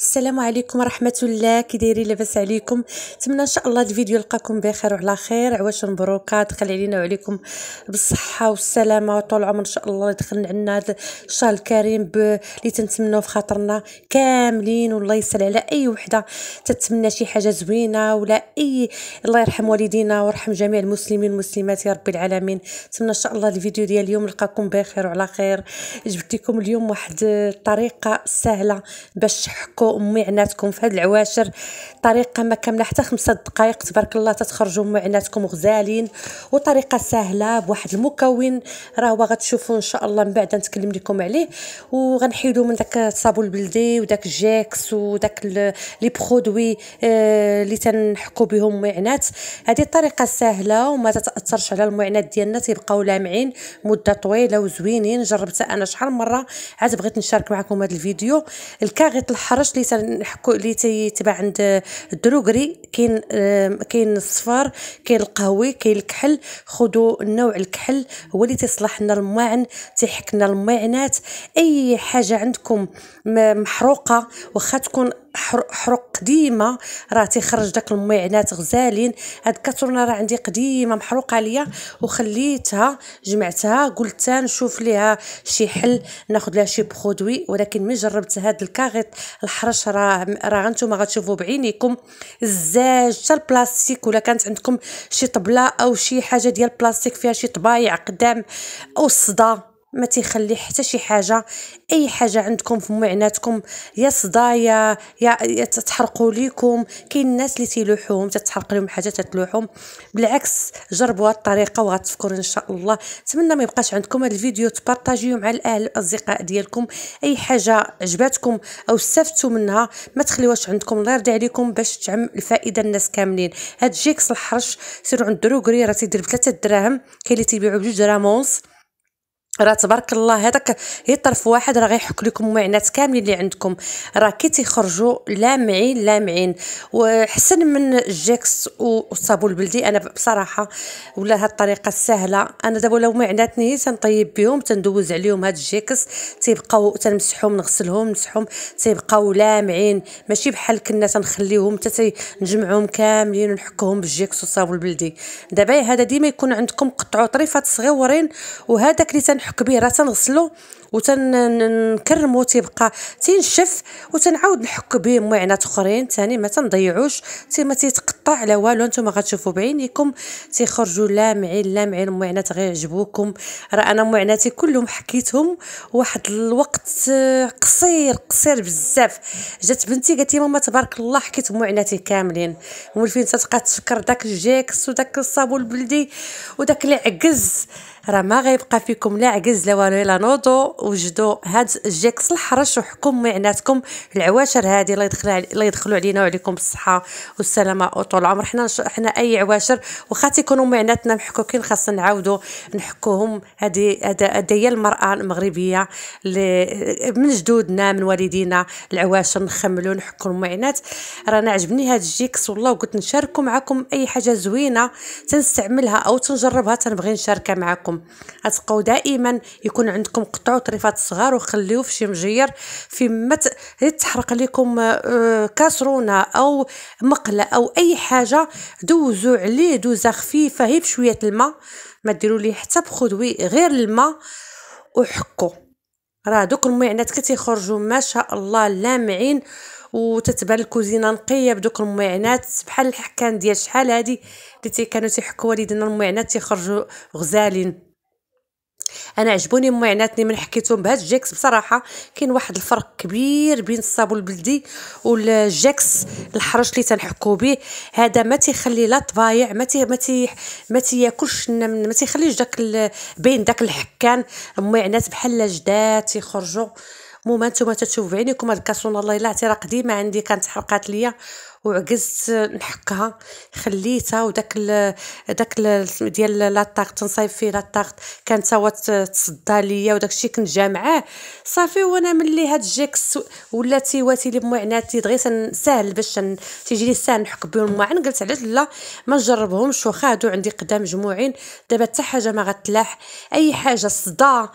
السلام عليكم ورحمه الله كي دايرين لاباس عليكم نتمنى ان شاء الله الفيديو يلقاكم بخير وعلى خير عواش مبروكه دخل علينا وعليكم بالصحه والسلامه وطول العمر ان شاء الله يدخلنا عندنا هذا الشهر الكريم اللي تنتمنوا في خاطرنا كاملين والله يسهل على اي وحده تتمنى شي حاجه زوينه ولا اي الله يرحم والدينا ويرحم جميع المسلمين والمسلمات يا رب العالمين نتمنى ان شاء الله الفيديو ديال اليوم نلقاكم بخير وعلى خير جبت لكم اليوم واحد الطريقه سهله باش تحكوا امي عناتكم في هاد العواشر طريقه ما كامله حتى خمسة دقائق تبارك الله تتخرجوا امي عناتكم غزالين وطريقه سهله بواحد المكون راه هو غتشوفوا ان شاء الله من بعد نتكلم لكم عليه وغنحيدو من داك الصابون البلدي وداك الجاكس وداك لي برودوي اللي آه، تنحكوا بهم عنات هذه طريقه سهله وما تتاثرش على المعنات ديالنا تيبقاو لامعين مده طويله وزوينين جربتها انا شحال مره عاد بغيت نشارك معكم هذا الفيديو الكاغيط الحرش اللي تنحكوا اللي تيتباع عند الدروغري كاين آه، كاين الصفار كاين القهوي كاين الكحل خذوا نوع الكحل هو اللي تيصلح لنا الماعن تيحك لنا الماعنات اي حاجه عندكم محروقه واخا تكون حروق قديمه راه تيخرج داك الميعنات غزالين هاد الكاترونه راه عندي قديمه محروقه ليا وخليتها جمعتها قلت نشوف ليها شي حل ناخذ لها شي برودوي ولكن من جربت هاد الكاغيط الحرش راه راه نتوما غتشوفوا بعينيكم الزاج حتى البلاستيك ولا كانت عندكم شي طبله او شي حاجه ديال البلاستيك فيها شي طبايع قدام او الصدى ما تيخلي حتى شي حاجه اي حاجه عندكم في معناتكم يا صدايا يا يا تتحرقوا ليكم كاين الناس اللي تيلوحوهم تتحرق لهم حاجه تتلوحهم بالعكس جربوا هاد الطريقه وغتفكروا ان شاء الله نتمنى ما يبقاش عندكم هاد الفيديو تبارطاجيو مع الاهل الاصدقاء ديالكم اي حاجه عجباتكم او استفدتوا منها ما تخليوهاش عندكم الله يرضي عليكم باش تعم الفائده الناس كاملين هاد جيكس الحرش سيروا عند الدروغري راه تيدير ب 3 دراهم كاين اللي تيبيعو بجوج دراهم ونص راه تبارك الله هذاك هي طرف واحد راه غيحك لكم معنات كاملين اللي عندكم راه كي تيخرجوا لامعين لامعين وحسن من الجيكس والصابون البلدي انا بصراحه ولا هاد الطريقه السهله انا دابا لو معناتني تنطيب بهم تندوز عليهم هاد الجيكس تيبقاو تنمسحهم نغسلهم نمسحهم تيبقاو لامعين ماشي بحال كنا تنخليهم حتى نجمعهم كاملين ونحكهم بالجيكس والصابون البلدي دابا هذا ديما يكون عندكم قطعوا طريفات صغيورين وهذاك اللي نحك به راه تنغسلو وتنكرمو تيبقى تينشف وتنعاود نحك به معنات اخرين ثاني ما تنضيعوش تي ما تيتقطع على والو نتوما غتشوفوا بعينيكم تيخرجوا لامعين لامعين معنات غير راه انا معناتي كلهم حكيتهم واحد الوقت قصير قصير بزاف جات بنتي قالت لي ماما تبارك الله حكيت معناتي كاملين فين تتبقى تفكر داك الجيكس وداك الصابون البلدي وداك العكز راه ما غيبقى فيكم لا عكز لا والو لا نوضو وجدوا هاد جيكس الحرش وحكم معناتكم العواشر هذه الله يدخلها الله يدخلوا علينا وعليكم بالصحه والسلامه وطول العمر حنا حنا اي عواشر واخا تيكونوا معناتنا محكوكين خاصنا نعاودوا نحكوهم هذه هذا هي المراه المغربيه من جدودنا من والدينا العواشر نخملوا نحكوا المعنات رانا عجبني هاد الجيكس والله وقلت نشاركوا معكم اي حاجه زوينه تنستعملها او تنجربها تنبغي نشاركها معكم غتبقاو دائما يكون عندكم قطعه القريفات صغار وخليوه في شي مجير في ما تحرق لكم آه، كاسرونه او مقله او اي حاجه دوزوا عليه دوزه خفيفه هي بشويه الماء ما ديروا لي حتى بخدوي غير الماء وحكوا راه دوك الميعنات كتخرجوا ما شاء الله لامعين وتتبان الكوزينه نقيه بدوك الميعنات بحال الحكان ديال شحال هادي اللي كانوا تيحكوا والدينا الميعنات تيخرجوا غزالين انا عجبوني معناتني من حكيتهم بهاد الجاكس بصراحه كاين واحد الفرق كبير بين الصابون البلدي والجاكس الحرش اللي تنحكو به هذا ما تيخلي لا طبايع ما تي ما تي ما تياكلش ما تيخليش داك بين داك الحكان معنات يعني بحال جداد تيخرجوا المهم نتوما تتشوفوا بعينيكم هاد الكاسون الله الا راه قديمه عندي كانت حرقات ليا وعكزت نحكها خليتها وداك داك ديال ديال طارت تنصايب فيه طارت كانت توا تصدى ليا وداك الشيء كنت جامعاه صافي وانا ملي هاد الجيكس ولا تيواتي لي بمعناتي دغيا ساهل باش تيجي لي ساهل نحك بهم المعن قلت علاش لا ما نجربهمش واخا هادو عندي قدام مجموعين دابا حتى حاجه ما غتلاح اي حاجه صدا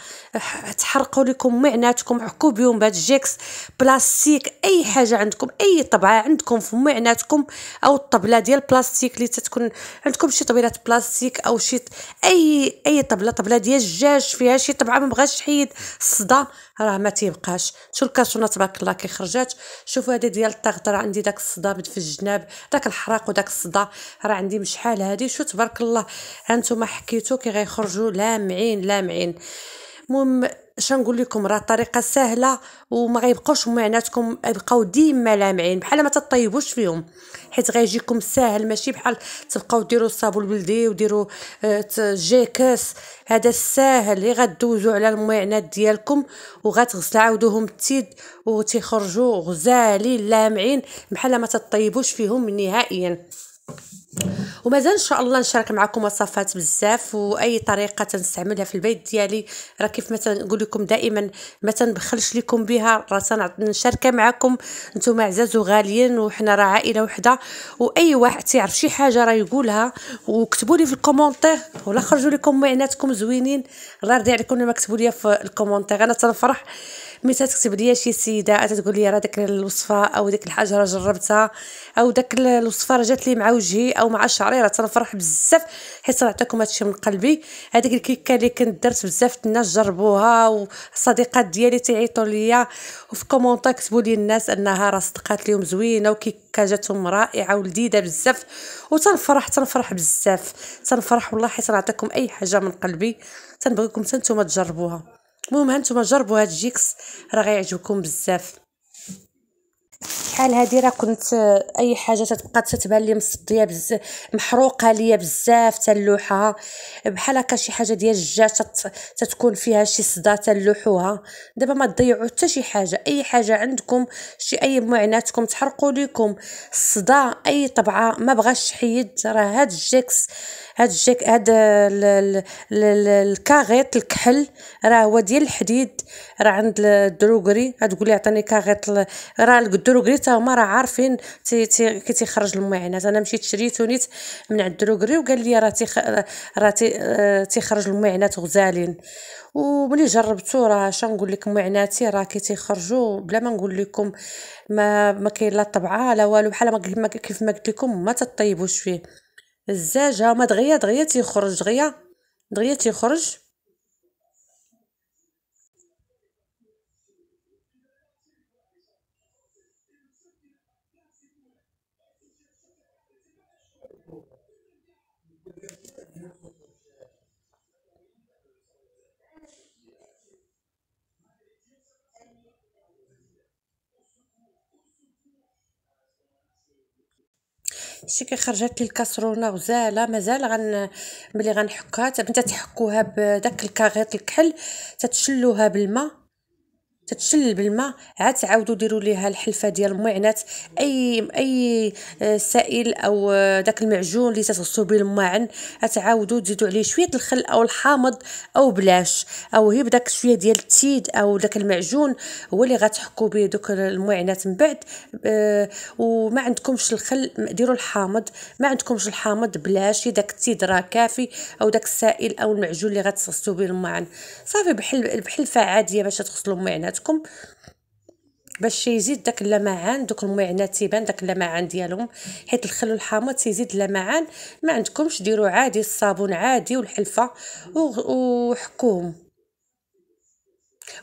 تحرقوا لكم معناتكم حكوا بهم بهاد الجيكس بلاستيك اي حاجه عندكم اي طبعه عندكم في معناتكم او الطبله ديال البلاستيك اللي تتكون عندكم شي طبيلات بلاستيك او شي اي اي طبله طبله ديال الجاج فيها شي طبعه ما بغاش تحيد الصدى راه ما تيبقاش شوف الكاسونه تبارك الله كي خرجات شوفوا هذه ديال الطاغط راه عندي داك الصدى في الجناب داك الحراق وداك الصدى راه عندي مشحال هذه شو تبارك الله هانتوما حكيتو كي غيخرجوا لامعين لامعين المهم شنقول لكم راه الطريقه سهله وما غيبقاوش معناتكم يبقاو ديما لامعين بحال ما تطيبوش فيهم حيت غيجيكم ساهل ماشي بحال تبقاو ديروا الصابون البلدي وديروا آه، جيكاس هذا الساهل اللي غدوزوا على المعنات ديالكم عاودوهم التيد وتخرجوا غزالين لامعين بحال ما تطيبوش فيهم نهائيا ومازال ان شاء الله نشارك معكم وصفات بزاف واي طريقه تنستعملها في البيت ديالي راه كيف ما تنقول لكم دائما ما تنبخلش لكم بها راه نشاركها معكم نتوما عزاز وغاليين وحنا راه عائله وحده واي واحد تيعرف شي حاجه راه يقولها وكتبوا لي في الكومونتير ولا خرجوا لكم معناتكم زوينين الله يرضي عليكم لما كتبوا لي في الكومونتير انا تنفرح ملي تكتب لي شي سيده تقول لي راه ديك الوصفه او ديك الحاجه راه جربتها او داك الوصفه راه جات لي مع وجهي او مع شعري عليه راه تنفرح بزاف حيت نعطيكم هادشي من قلبي هذيك الكيكه اللي كنت درت بزاف الناس جربوها والصديقات ديالي تيعيطوا ليا وفي كومونتا كتبوا لي الناس انها راه صدقات ليهم زوينه وكيكه جاتهم رائعه ولذيذه بزاف وتنفرح تنفرح بزاف تنفرح والله حيت نعطيكم اي حاجه من قلبي تنبغيكم حتى نتوما تجربوها المهم ها نتوما جربوا هاد الجيكس راه غيعجبكم بزاف شحال هادي راه كنت آه، اي حاجه تتبقى تتبان لي مصديه بزاف محروقه ليا بزاف تنلوحها بحال هكا شي حاجه ديال الجاج تتكون فيها شي صدا تنلوحوها دابا ما تضيعوا حتى شي حاجه اي حاجه عندكم شي اي معناتكم تحرقوا ليكم الصدا اي طبعه ما بغاش حيد راه هاد الجيكس هاد الجيك هاد الكاغيط الكحل راه هو ديال الحديد راه عند الدروغري غتقولي عطيني كاغيط راه الدروغري الدروغري حتى هما راه عارفين تي تي كي تيخرج المعينات انا مشيت شريته نيت من عند الدروغري وقال لي راه تيخ... راه تي... آه، تيخرج المعينات غزالين وملي جربته راه نقول لك معيناتي راه كي تيخرجوا بلا ما نقول لكم ما ما كاين لا طبعه لا والو بحال ما كيف ما قلت لكم ما تطيبوش فيه الزاجه ما دغيا دغيا تيخرج دغيا دغيا تيخرج شي كي خرجت لي الكاسرونه غزاله مازال غن ملي غنحكها انت تحكوها بداك الكاغيط الكحل تتشلوها بالماء تتشل بالماء عاد تعاودوا ديروا ليها الحلفه ديال المعنات اي اي آه، سائل او آه، داك المعجون اللي تتغسلوا به الماعن تعاودوا تزيدوا عليه شويه الخل او الحامض او بلاش او هي بداك شويه ديال التيد او داك المعجون هو اللي غتحكوا به دوك المعنات من بعد آه، وما عندكمش الخل ديروا الحامض ما عندكمش الحامض بلاش داك التيد راه كافي او داك السائل او المعجون اللي غتغسلوا به الماعن صافي بحل بحلفه عاديه باش تغسلوا المعنات حياتكم باش يزيد داك اللمعان دوك المعنا تيبان داك اللمعان ديالهم حيت الخل الحامض تيزيد اللمعان ما عندكمش ديروا عادي الصابون عادي والحلفه وحكوهم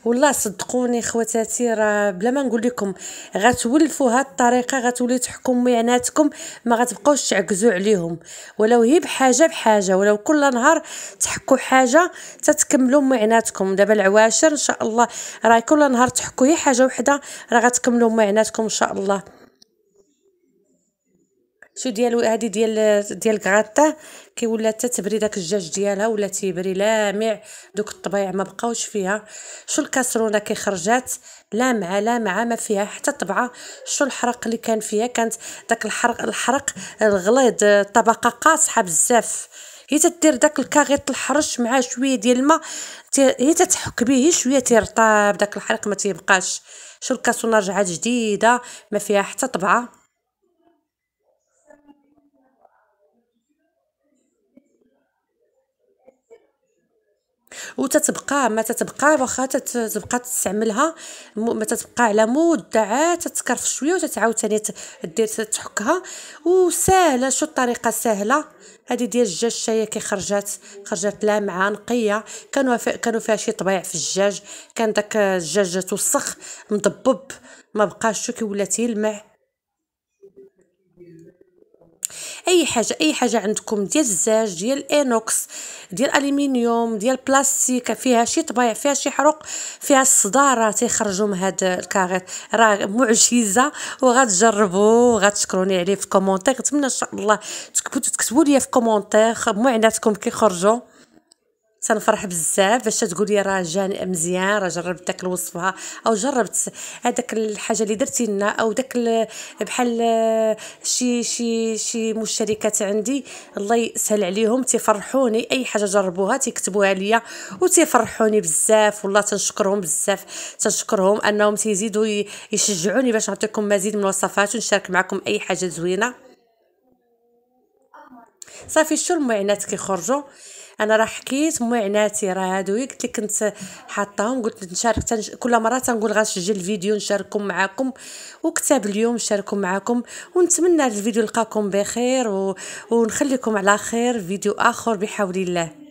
والله صدقوني خواتاتي راه بلا ما نقول لكم غتولفوا هاد الطريقه غتولي تحكم معناتكم ما غتبقاوش تعكزوا عليهم ولو هي بحاجه بحاجه ولو كل نهار تحكوا حاجه تتكملوا معناتكم دابا العواشر ان شاء الله راه كل نهار تحكوا هي حاجه وحده راه غتكملوا معناتكم ان شاء الله شو ديال هادي ديال ديال كغاطا كيولا حتى تبري داك الدجاج ديالها ولا تيبري لامع دوك الطبايع ما بقاوش فيها شو الكاسرونه كي خرجات لامعه لامعه ما فيها حتى طبعه شو الحرق اللي كان فيها كانت داك الحرق الحرق الغليظ طبقه قاصحه بزاف هي تدير داك الكاغيط الحرش مع شويه ديال الماء هي تتحك به شويه تيرطاب داك الحرق ما تيبقاش شو الكاسرونه رجعات جديده ما فيها حتى طبعه وتتبقى ما تتبقى واخا تتبقى تستعملها ما تتبقى على مدة تتكرف شويه وتتعاود ثاني دير تحكها وسهله شو الطريقه سهله هذه ديال الدجاج كي خرجات خرجات لامعه نقيه كانوا فيه كانوا فيها شي طبيع في الدجاج كان داك الدجاج توسخ مضبب ما بقاش ولات يلمع اي حاجه اي حاجه عندكم ديال الزاج ديال الانوكس ديال الومنيوم ديال بلاستيك فيها شي طبايع فيها شي حروق فيها الصداره تيخرجوا من هاد الكاغيط راه معجزه وغتجربوا وغتشكروني عليه في كومونتير نتمنى ان شاء الله تكتبوا لي في كومونتير معناتكم كيخرجوا تنفرح بزاف فاش تقول لي راه جان مزيان راه جربت داك الوصفه او جربت هذاك الحاجه اللي درتي لنا او داك بحال شي شي شي مشتركات عندي الله يسهل عليهم تيفرحوني اي حاجه جربوها تيكتبوها ليا وتفرحوني بزاف والله تنشكرهم بزاف تنشكرهم انهم تيزيدوا يشجعوني باش نعطيكم مزيد من الوصفات ونشارك معكم اي حاجه زوينه صافي شو المعينات كيخرجوا انا راه حكيت معيناتي راه هادو قلت لك كنت حاطاهم قلت نشارك تنش... كل مره تنقول غنسجل الفيديو نشارككم معاكم وكتاب اليوم نشارككم معاكم ونتمنى الفيديو يلقاكم بخير و... ونخليكم على خير فيديو اخر بحول الله